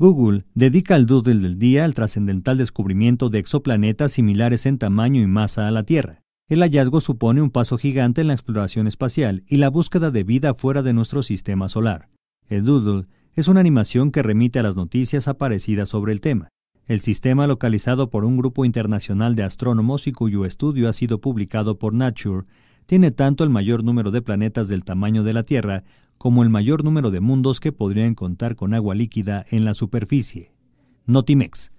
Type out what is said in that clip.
Google dedica el doodle del día al trascendental descubrimiento de exoplanetas similares en tamaño y masa a la Tierra. El hallazgo supone un paso gigante en la exploración espacial y la búsqueda de vida fuera de nuestro sistema solar. El doodle es una animación que remite a las noticias aparecidas sobre el tema. El sistema localizado por un grupo internacional de astrónomos y cuyo estudio ha sido publicado por Nature tiene tanto el mayor número de planetas del tamaño de la Tierra como el mayor número de mundos que podrían contar con agua líquida en la superficie. Notimex